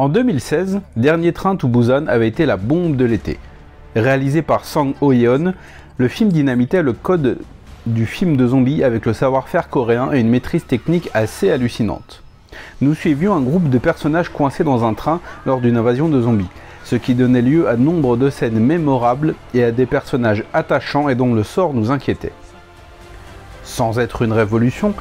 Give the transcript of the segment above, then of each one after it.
En 2016, Dernier train to Busan avait été la bombe de l'été. Réalisé par Sang ho yeon le film dynamitait le code du film de zombies avec le savoir-faire coréen et une maîtrise technique assez hallucinante. Nous suivions un groupe de personnages coincés dans un train lors d'une invasion de zombies, ce qui donnait lieu à nombre de scènes mémorables et à des personnages attachants et dont le sort nous inquiétait. Sans être une révolution,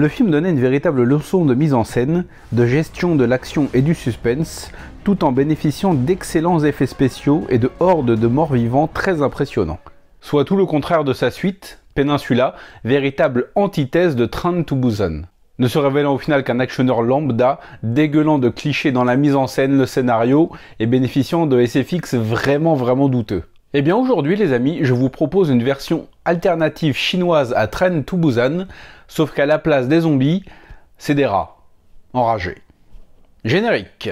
le film donnait une véritable leçon de mise en scène, de gestion de l'action et du suspense, tout en bénéficiant d'excellents effets spéciaux et de hordes de morts vivants très impressionnants. Soit tout le contraire de sa suite, Peninsula, véritable antithèse de Train to Busan. Ne se révélant au final qu'un actionneur lambda, dégueulant de clichés dans la mise en scène, le scénario, et bénéficiant de SFX vraiment vraiment douteux. Eh bien aujourd'hui les amis, je vous propose une version alternative chinoise à Train to Busan, sauf qu'à la place des zombies, c'est des rats enragés. Générique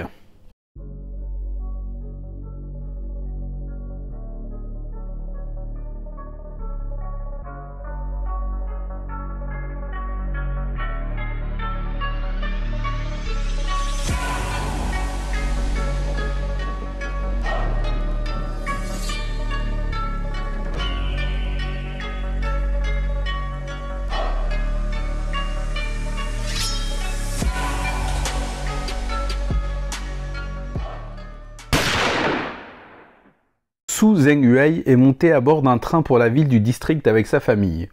Su Yue est monté à bord d'un train pour la ville du district avec sa famille.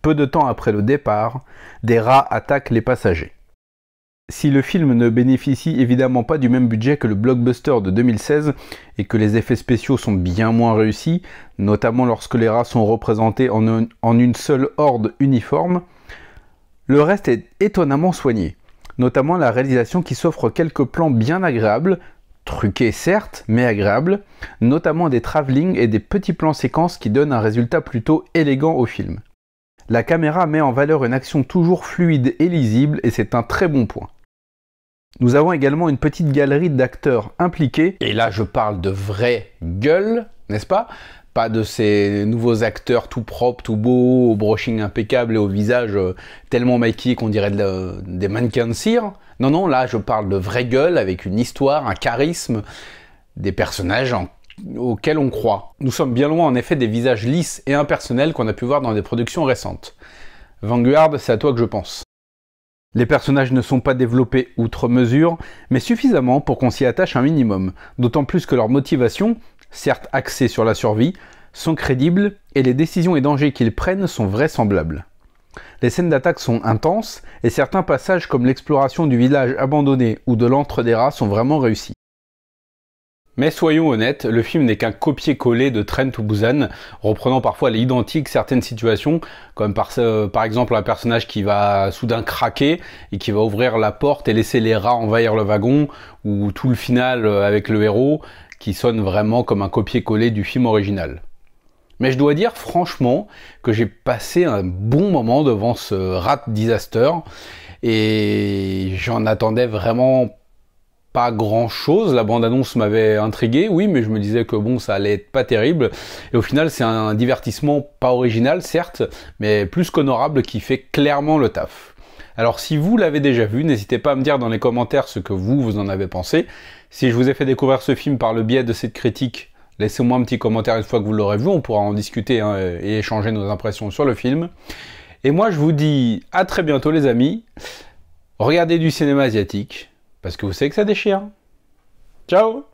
Peu de temps après le départ, des rats attaquent les passagers. Si le film ne bénéficie évidemment pas du même budget que le blockbuster de 2016 et que les effets spéciaux sont bien moins réussis, notamment lorsque les rats sont représentés en une seule horde uniforme, le reste est étonnamment soigné, notamment la réalisation qui s'offre quelques plans bien agréables truqué certes, mais agréable, notamment des travelling et des petits plans séquences qui donnent un résultat plutôt élégant au film. La caméra met en valeur une action toujours fluide et lisible et c'est un très bon point. Nous avons également une petite galerie d'acteurs impliqués, et là je parle de vraies gueules, n'est-ce pas pas de ces nouveaux acteurs tout propres, tout beaux, au brushing impeccable et au visage euh, tellement maquillé qu'on dirait des mannequins de cire. Non, non, là je parle de vraies gueules avec une histoire, un charisme, des personnages auxquels on croit. Nous sommes bien loin en effet des visages lisses et impersonnels qu'on a pu voir dans des productions récentes. Vanguard, c'est à toi que je pense. Les personnages ne sont pas développés outre mesure, mais suffisamment pour qu'on s'y attache un minimum, d'autant plus que leur motivation, certes axés sur la survie, sont crédibles et les décisions et dangers qu'ils prennent sont vraisemblables. Les scènes d'attaque sont intenses et certains passages comme l'exploration du village abandonné ou de l'antre des rats sont vraiment réussis. Mais soyons honnêtes, le film n'est qu'un copier-coller de Trent ou Busan, reprenant parfois à l'identique certaines situations, comme par, par, exemple un personnage qui va soudain craquer et qui va ouvrir la porte et laisser les rats envahir le wagon, ou tout le final euh, avec le héros, qui sonne vraiment comme un copier-coller du film original. Mais je dois dire franchement que j'ai passé un bon moment devant ce Rat Disaster, et j'en attendais vraiment pas grand chose. La bande annonce m'avait intrigué, oui, mais je me disais que bon, ça allait être pas terrible. Et au final, c'est un divertissement pas original, certes, mais plus qu'honorable qui fait clairement le taf. Alors si vous l'avez déjà vu, n'hésitez pas à me dire dans les commentaires ce que vous, vous en avez pensé. Si je vous ai fait découvrir ce film par le biais de cette critique, laissez-moi un petit commentaire une fois que vous l'aurez vu, on pourra en discuter hein, et échanger nos impressions sur le film. Et moi je vous dis à très bientôt les amis, regardez du cinéma asiatique, parce que vous savez que ça déchire. Ciao